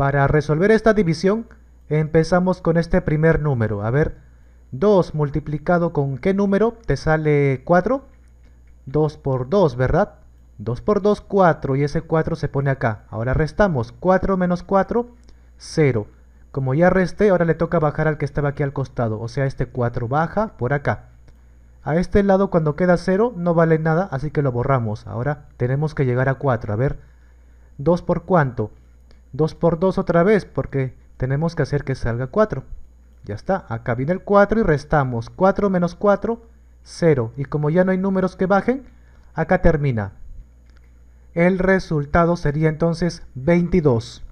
Para resolver esta división, empezamos con este primer número. A ver, 2 multiplicado con qué número te sale 4. 2 por 2, ¿verdad? 2 por 2, 4, y ese 4 se pone acá. Ahora restamos, 4 menos 4, 0. Como ya resté, ahora le toca bajar al que estaba aquí al costado, o sea, este 4 baja por acá. A este lado cuando queda 0 no vale nada, así que lo borramos. Ahora tenemos que llegar a 4, a ver, 2 por cuánto, 2 por 2 otra vez, porque tenemos que hacer que salga 4. Ya está, acá viene el 4 y restamos 4 menos 4, 0. Y como ya no hay números que bajen, acá termina. El resultado sería entonces 22.